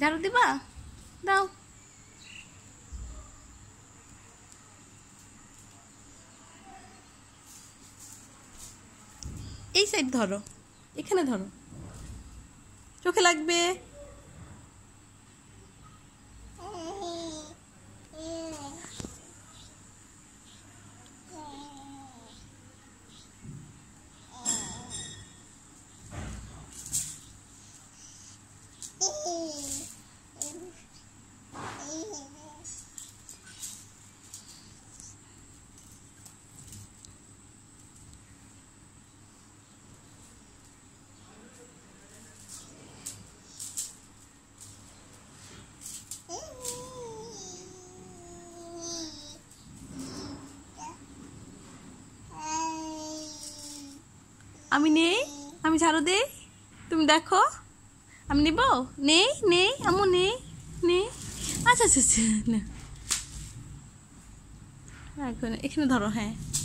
ঝাড়ু দিবা দাও এই সাইড ধরো এখানে ধরো চোখে লাগবে আমি নেই আমি ঝাড়ু দে তুমি দেখো আমি নেব নেই নেই আমু নেই নেই আচ্ছা আচ্ছা আচ্ছা না এখানে ধরো হ্যাঁ